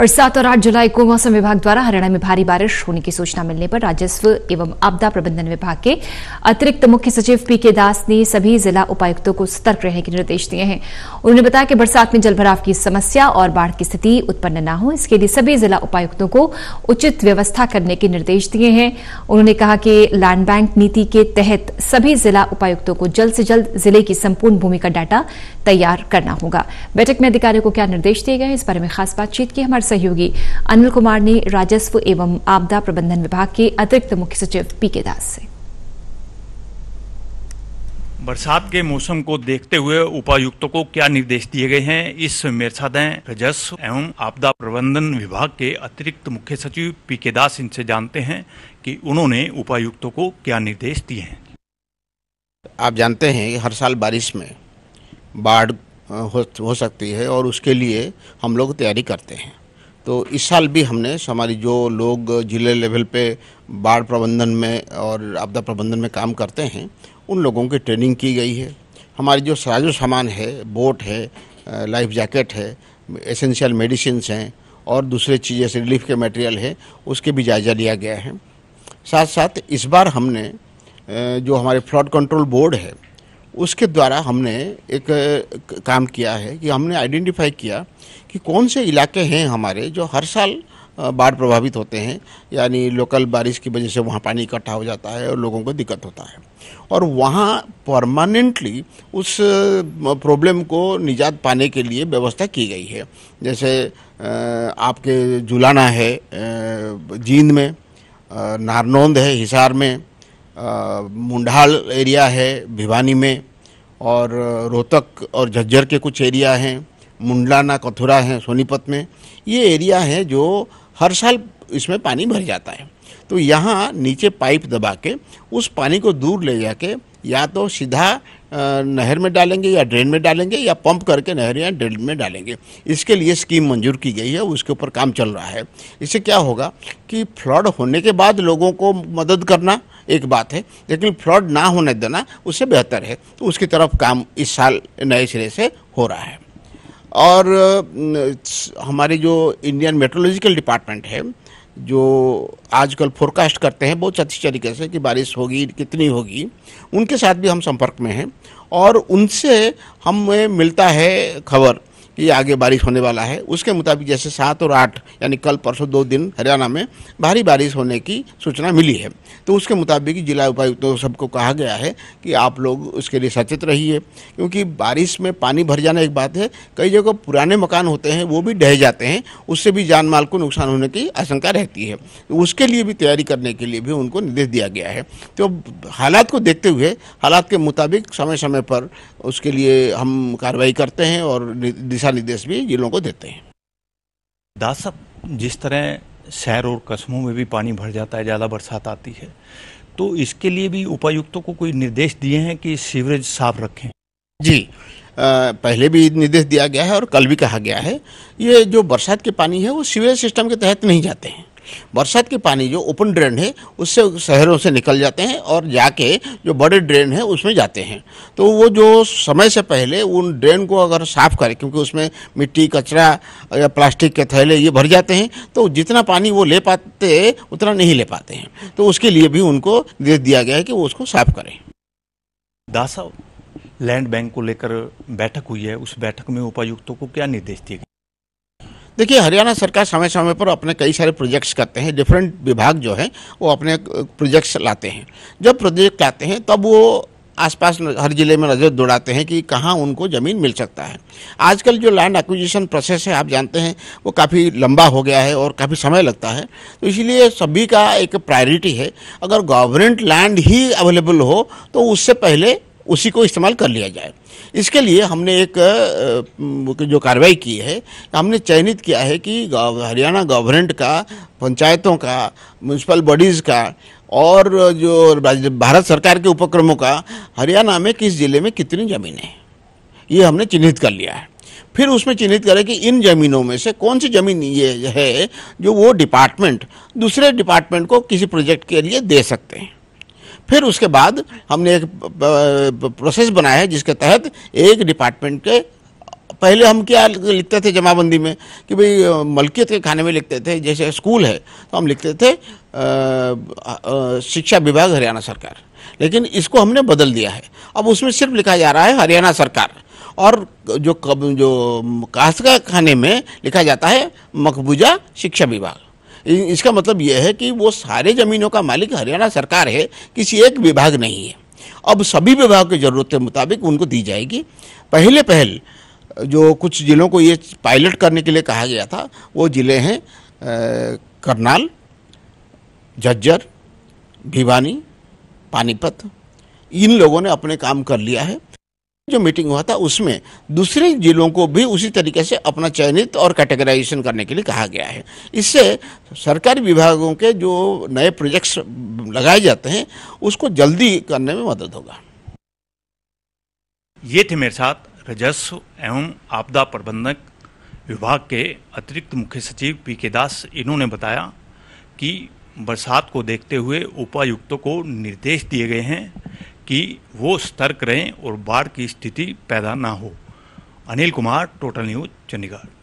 और सात और आठ जुलाई को मौसम विभाग द्वारा हरियाणा में भारी बारिश होने की सूचना मिलने पर राजस्व एवं आपदा प्रबंधन विभाग के अतिरिक्त मुख्य सचिव पी के दास ने सभी जिला उपायुक्तों को सतर्क रहने के निर्देश दिए हैं उन्होंने बताया कि बरसात में जलभराव की समस्या और बाढ़ की स्थिति उत्पन्न न हो इसके लिए सभी जिला उपायुक्तों को उचित व्यवस्था करने के निर्देश दिए हैं उन्होंने कहा कि लैंड बैंक नीति के तहत सभी जिला उपायुक्तों को जल्द से जल्द जिले की संपूर्ण भूमि का डाटा तैयार करना होगा बैठक में अधिकारियों को क्या निर्देश दिए गए इस बारे में खास बातचीत की हमारे सहयोगी अनिल कुमार ने राजस्व एवं आपदा प्रबंधन विभाग के अतिरिक्त मुख्य सचिव पी के दास से बरसात के मौसम को देखते हुए उपायुक्तों को क्या निर्देश दिए गए हैं इस मेरे साथ हैं राजस्व एवं आपदा प्रबंधन विभाग के अतिरिक्त मुख्य सचिव पी के दास इनसे जानते हैं कि उन्होंने उपायुक्तों को क्या निर्देश दिए हैं आप जानते हैं हर साल बारिश में बाढ़ हो, हो सकती है और उसके लिए हम लोग तैयारी करते हैं तो इस साल भी हमने हमारी जो लोग जिले लेवल पे बाढ़ प्रबंधन में और आपदा प्रबंधन में काम करते हैं उन लोगों की ट्रेनिंग की गई है हमारी जो साजो सामान है बोट है लाइफ जैकेट है एसेंशियल मेडिसिन हैं और दूसरे चीज़ें से रिलीफ के मटेरियल है उसके भी जायज़ा लिया गया है साथ साथ इस बार हमने जो हमारे फ्लड कंट्रोल बोर्ड है उसके द्वारा हमने एक काम किया है कि हमने आइडेंटिफाई किया कि कौन से इलाके हैं हमारे जो हर साल बाढ़ प्रभावित होते हैं यानी लोकल बारिश की वजह से वहाँ पानी इकट्ठा हो जाता है और लोगों को दिक्कत होता है और वहाँ परमानेंटली उस प्रॉब्लम को निजात पाने के लिए व्यवस्था की गई है जैसे आपके जुलाना है जींद में नारनौंद है हिसार में मुंडाल एरिया है भिवानी में और रोहतक और झज्जर के कुछ एरिया हैं मुंडलाना कथुरा हैं सोनीपत में ये एरिया हैं जो हर साल इसमें पानी भर जाता है तो यहाँ नीचे पाइप दबा के उस पानी को दूर ले जाके या तो सीधा नहर में डालेंगे या ड्रेन में डालेंगे या पंप करके नहर या ड्रेन में डालेंगे इसके लिए स्कीम मंजूर की गई है उसके ऊपर काम चल रहा है इससे क्या होगा कि फ्लड होने के बाद लोगों को मदद करना एक बात है लेकिन फ्लड ना होने देना उससे बेहतर है तो उसकी तरफ काम इस साल नए सिरे से हो रहा है और हमारे जो इंडियन मेट्रोलॉजिकल डिपार्टमेंट है जो आजकल फोरकास्ट करते हैं बहुत अच्छी तरीके से कि बारिश होगी कितनी होगी उनके साथ भी हम संपर्क में हैं और उनसे हमें मिलता है खबर ये आगे बारिश होने वाला है उसके मुताबिक जैसे सात और आठ यानी कल परसों दो दिन हरियाणा में भारी बारिश होने की सूचना मिली है तो उसके मुताबिक जिला उपायुक्त तो सबको कहा गया है कि आप लोग उसके लिए सचेत रहिए क्योंकि बारिश में पानी भर जाना एक बात है कई जगह पुराने मकान होते हैं वो भी ढह जाते हैं उससे भी जान माल को नुकसान होने की आशंका रहती है तो उसके लिए भी तैयारी करने के लिए भी उनको निर्देश दिया गया है तो हालात को देखते हुए हालात के मुताबिक समय समय पर उसके लिए हम कार्रवाई करते हैं और दिशा दिशा निर्देश भी जिलों को देते हैं दास साहब जिस तरह शहर और कस्बों में भी पानी भर जाता है ज़्यादा बरसात आती है तो इसके लिए भी उपायुक्तों को कोई निर्देश दिए हैं कि सीवरेज साफ रखें जी आ, पहले भी निर्देश दिया गया है और कल भी कहा गया है ये जो बरसात के पानी है वो सीवरेज सिस्टम के तहत नहीं जाते हैं बरसात के पानी जो ओपन ड्रेन है उससे शहरों से निकल जाते हैं और जाके जो बड़े ड्रेन है उसमें जाते हैं तो वो जो समय से पहले उन ड्रेन को अगर साफ़ करें क्योंकि उसमें मिट्टी कचरा या प्लास्टिक के थैले ये भर जाते हैं तो जितना पानी वो ले पाते उतना नहीं ले पाते हैं तो उसके लिए भी उनको दे दिया गया है कि वो उसको साफ़ करें दासा लैंड बैंक को लेकर बैठक हुई है उस बैठक में उपायुक्तों को क्या निर्देश दिए गए देखिए हरियाणा सरकार समय समय पर अपने कई सारे प्रोजेक्ट्स करते हैं डिफरेंट विभाग जो है वो अपने प्रोजेक्ट्स लाते हैं जब प्रोजेक्ट लाते हैं तब वो आसपास हर जिले में नज़र दौड़ाते हैं कि कहाँ उनको ज़मीन मिल सकता है आजकल जो लैंड एक्विजिशन प्रोसेस है आप जानते हैं वो काफ़ी लंबा हो गया है और काफ़ी समय लगता है तो इसलिए सभी का एक प्रायोरिटी है अगर गवर्नमेंट लैंड ही अवेलेबल हो तो उससे पहले उसी को इस्तेमाल कर लिया जाए इसके लिए हमने एक जो कार्रवाई की है हमने चयनित किया है कि हरियाणा गवर्नमेंट का पंचायतों का म्यूनसिपल बॉडीज़ का और जो भारत सरकार के उपक्रमों का हरियाणा में किस ज़िले में कितनी ज़मीन है ये हमने चिन्हित कर लिया है फिर उसमें चिन्हित करें कि इन ज़मीनों में से कौन सी ज़मीन ये है जो वो डिपार्टमेंट दूसरे डिपार्टमेंट को किसी प्रोजेक्ट के लिए दे सकते हैं फिर उसके बाद हमने एक प्रोसेस बनाया है जिसके तहत एक डिपार्टमेंट के पहले हम क्या लिखते थे जमाबंदी में कि भाई मलकियत के खाने में लिखते थे जैसे स्कूल है तो हम लिखते थे शिक्षा विभाग हरियाणा सरकार लेकिन इसको हमने बदल दिया है अब उसमें सिर्फ लिखा जा रहा है हरियाणा सरकार और जो कब जो कास्का खाने में लिखा जाता है मकबूजा शिक्षा विभाग इसका मतलब यह है कि वो सारे ज़मीनों का मालिक हरियाणा सरकार है किसी एक विभाग नहीं है अब सभी विभाग की ज़रूरत के मुताबिक उनको दी जाएगी पहले पहल जो कुछ ज़िलों को ये पायलट करने के लिए कहा गया था वो ज़िले हैं करनाल झज्जर भिवानी पानीपत इन लोगों ने अपने काम कर लिया है जो मीटिंग हुआ था उसमें दूसरे जिलों को भी उसी तरीके से अपना चयनित और कैटेगराइजेशन करने के लिए कहा गया है इससे सरकारी विभागों के जो नए प्रोजेक्ट्स लगाए जाते हैं उसको जल्दी करने में मदद होगा ये थे मेरे साथ राजस्व एवं आपदा प्रबंधक विभाग के अतिरिक्त मुख्य सचिव पी के दास इन्होंने बताया कि बरसात को देखते हुए उपायुक्तों को निर्देश दिए गए हैं कि वो सतर्क रहें और बाढ़ की स्थिति पैदा ना हो अनिल कुमार टोटल न्यूज चंडीगढ़